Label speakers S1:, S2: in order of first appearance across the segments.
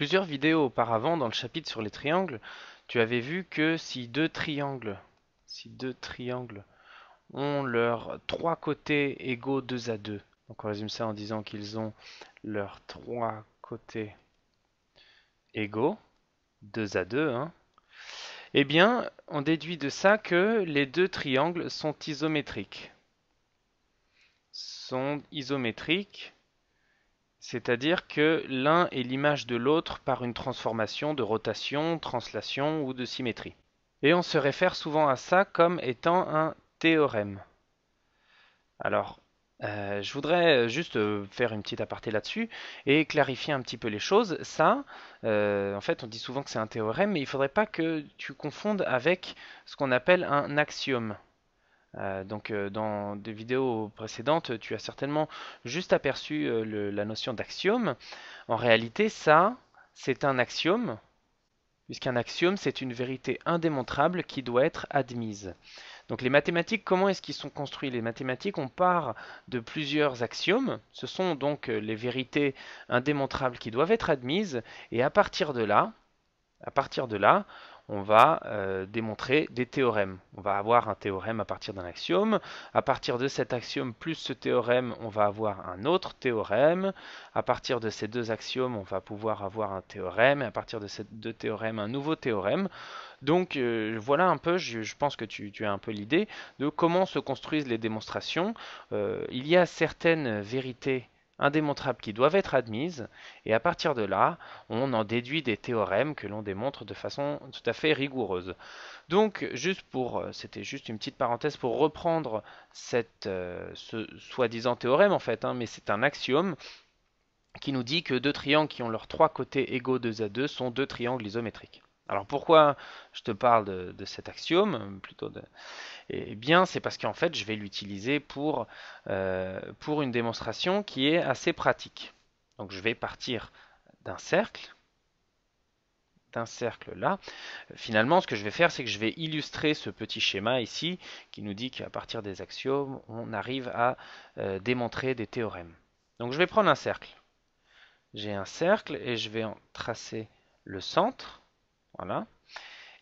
S1: Plusieurs vidéos auparavant, dans le chapitre sur les triangles, tu avais vu que si deux triangles, si deux triangles ont leurs trois côtés égaux 2 à 2, donc on résume ça en disant qu'ils ont leurs trois côtés égaux, 2 à 2, hein, eh bien, on déduit de ça que les deux triangles sont isométriques. Sont isométriques c'est-à-dire que l'un est l'image de l'autre par une transformation de rotation, translation ou de symétrie. Et on se réfère souvent à ça comme étant un théorème. Alors, euh, je voudrais juste euh, faire une petite aparté là-dessus et clarifier un petit peu les choses. Ça, euh, en fait, on dit souvent que c'est un théorème, mais il ne faudrait pas que tu confondes avec ce qu'on appelle un axiome. Euh, donc euh, dans des vidéos précédentes, tu as certainement juste aperçu euh, la notion d'axiome. En réalité, ça, c'est un axiome, puisqu'un axiome, c'est une vérité indémontrable qui doit être admise. Donc les mathématiques, comment est-ce qu'ils sont construits Les mathématiques, on part de plusieurs axiomes, ce sont donc les vérités indémontrables qui doivent être admises, et à partir de là, à partir de là, on va euh, démontrer des théorèmes. On va avoir un théorème à partir d'un axiome. À partir de cet axiome plus ce théorème, on va avoir un autre théorème. À partir de ces deux axiomes, on va pouvoir avoir un théorème. Et à partir de ces deux théorèmes, un nouveau théorème. Donc euh, voilà un peu, je, pense que tu, as un peu l'idée de comment se construisent les démonstrations. Euh, il y a certaines vérités indémontrables qui doivent être admises, et à partir de là, on en déduit des théorèmes que l'on démontre de façon tout à fait rigoureuse. Donc, juste pour, euh, c'était juste une petite parenthèse pour reprendre cette, euh, ce soi-disant théorème en fait, hein, mais c'est un axiome qui nous dit que deux triangles qui ont leurs trois côtés égaux 2 à deux sont deux triangles isométriques. Alors pourquoi je te parle de, cet axiome plutôt Eh bien, c'est parce qu'en fait, je vais l'utiliser euh, pour, une démonstration qui est assez pratique. Donc je vais partir d'un cercle, d'un cercle là. Finalement, ce que je vais faire, c'est que je vais illustrer ce petit schéma ici qui nous dit qu'à partir des axiomes, on arrive à euh, démontrer des théorèmes. Donc je vais prendre un cercle. J'ai un cercle et je vais en tracer le centre voilà.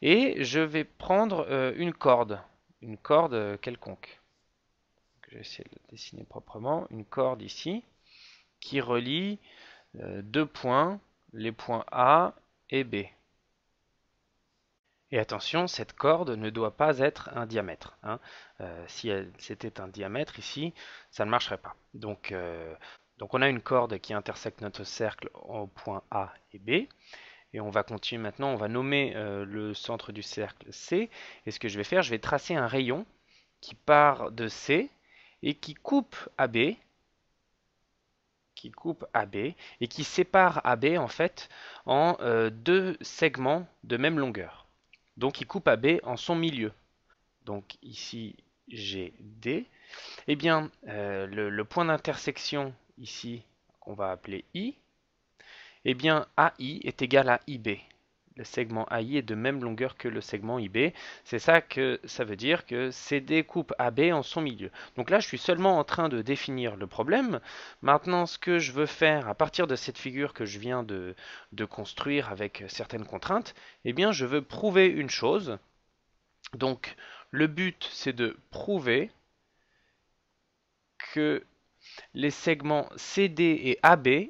S1: Et je vais prendre euh, une corde, une corde euh, quelconque. Je vais essayer de la dessiner proprement. Une corde ici qui relie euh, deux points, les points A et B. Et attention, cette corde ne doit pas être un diamètre. Hein. si c'était un diamètre ici, ça ne marcherait pas. Donc, on a une corde qui intersecte notre cercle en points A et B et on va continuer maintenant, on va nommer euh, le centre du cercle C, et ce que je vais faire, je vais tracer un rayon qui part de C et qui coupe AB, qui coupe AB, et qui sépare AB en fait en euh, deux segments de même longueur. Donc il coupe AB en son milieu. Donc ici j'ai D. Et eh bien, euh, le point d'intersection ici, qu'on va appeler I, eh bien AI est égal à IB. Le segment AI est de même longueur que le segment IB. C'est ça que ça veut dire que CD coupe AB en son milieu. Donc là, je suis seulement en train de définir le problème. Maintenant, ce que je veux faire à partir de cette figure que je viens de, construire avec certaines contraintes, eh bien, je veux prouver une chose. Donc, le but, c'est de prouver que les segments CD et AB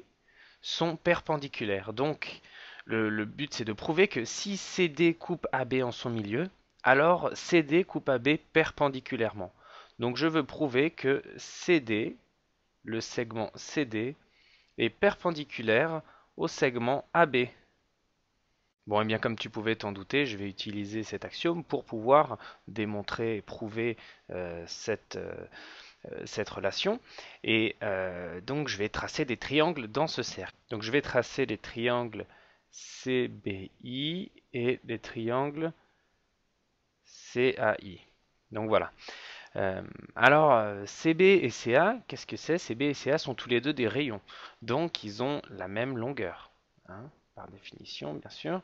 S1: sont perpendiculaires. Donc, le, but, c'est de prouver que si CD coupe AB en son milieu, alors CD coupe AB perpendiculairement. Donc, je veux prouver que CD, le segment CD, est perpendiculaire au segment AB. Bon, et eh bien comme tu pouvais t'en douter, je vais utiliser cet axiome pour pouvoir démontrer et prouver euh, cette... Euh, euh, cette relation. Et euh, donc je vais tracer des triangles dans ce cercle. Donc je vais tracer des triangles CBI et des triangles CAI. Donc voilà. Euh, alors, CB et CA, qu'est-ce que c'est CB et CA sont tous les deux des rayons. Donc, ils ont la même longueur, hein, par définition, bien sûr.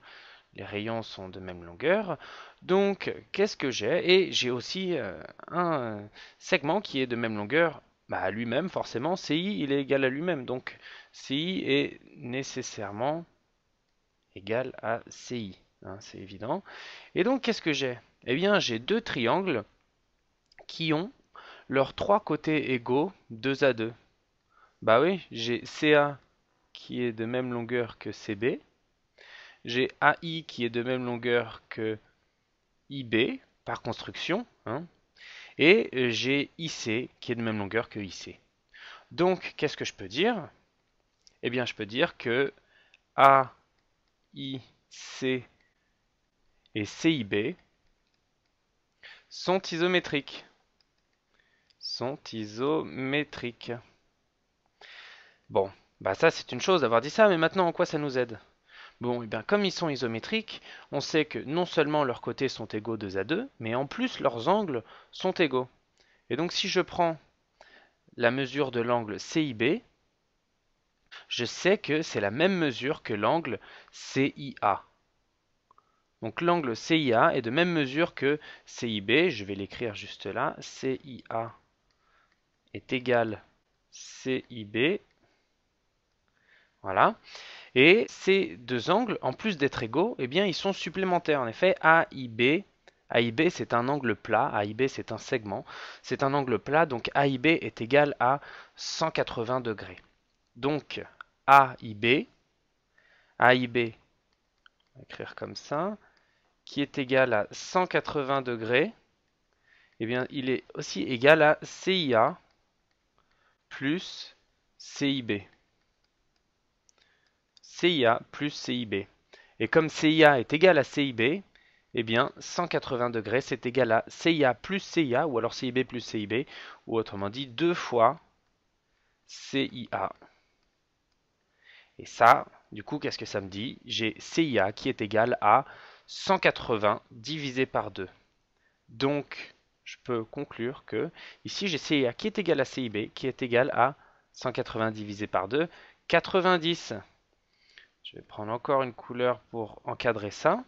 S1: Les rayons sont de même longueur. Donc, qu'est-ce que j'ai Et j'ai aussi euh, un segment qui est de même longueur. Bah, à lui-même, forcément, CI, il est égal à lui-même. Donc, CI est nécessairement égal à CI. Hein, c'est évident. Et donc, qu'est-ce que j'ai Eh bien, j'ai deux triangles qui ont leurs trois côtés égaux, 2 à 2. Bah oui, j'ai CA qui est de même longueur que CB. J'ai AI qui est de même longueur que IB, par construction, hein, et j'ai IC qui est de même longueur que IC. Donc, qu'est-ce que je peux dire Eh bien, je peux dire que AIC et CIB sont isométriques. Sont isométriques. Bon, bah ça c'est une chose d'avoir dit ça, mais maintenant en quoi ça nous aide Bon, et eh bien comme ils sont isométriques, on sait que non seulement leurs côtés sont égaux 2 à 2, mais en plus leurs angles sont égaux. Et donc si je prends la mesure de l'angle CIB, je sais que c'est la même mesure que l'angle CIA. Donc l'angle CIA est de même mesure que CIB, je vais l'écrire juste là, CIA est égal CIB, voilà, et ces deux angles, en plus d'être égaux, eh bien, ils sont supplémentaires. En effet, AIB, AIB c'est un angle plat, AIB c'est un segment, c'est un angle plat, donc AIB est égal à 180 degrés. Donc AIB, AIB, on écrire comme ça, qui est égal à 180 degrés, eh bien, il est aussi égal à CIA plus CIB. CIA plus CIB. Et comme CIA est égal à CIB, eh bien 180 degrés c'est égal à CIA plus CIA ou alors CIB plus CIB ou autrement dit 2 fois CIA. Et ça, du coup, qu'est-ce que ça me dit J'ai CIA qui est égal à 180 divisé par 2. Donc, je peux conclure que ici j'ai CIA qui est égal à CIB qui est égal à 180 divisé par 2, 90. Je vais prendre encore une couleur pour encadrer ça.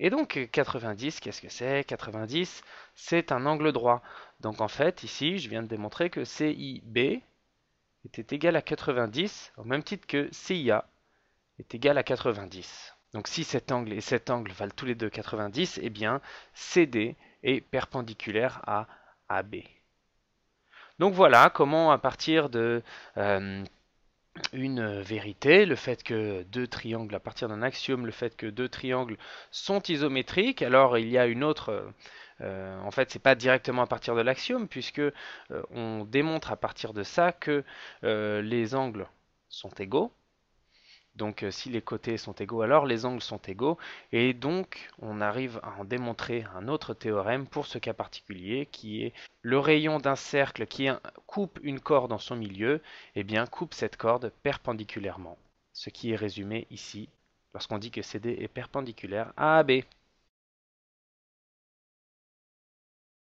S1: Et donc 90, qu'est-ce que c'est 90, c'est un angle droit. Donc en fait, ici, je viens de démontrer que CIB était égal à 90, au même titre que CIA est égal à 90. Donc si cet angle et cet angle valent tous les deux 90, eh bien CD est perpendiculaire à AB. Donc voilà comment à partir de... Euh, une euh, vérité, le fait que deux triangles, à partir d'un axiome, le fait que deux triangles sont isométriques, alors il y a une autre... Euh, euh, en fait, c'est pas directement à partir de l'axiome, puisque on démontre à partir de ça que les angles sont égaux, donc euh, si les côtés sont égaux, alors les angles sont égaux. Et donc on arrive à en démontrer un autre théorème pour ce cas particulier qui est le rayon d'un cercle qui coupe une corde en son milieu, et eh bien coupe cette corde perpendiculairement. Ce qui est résumé ici lorsqu'on dit que CD est perpendiculaire à AB.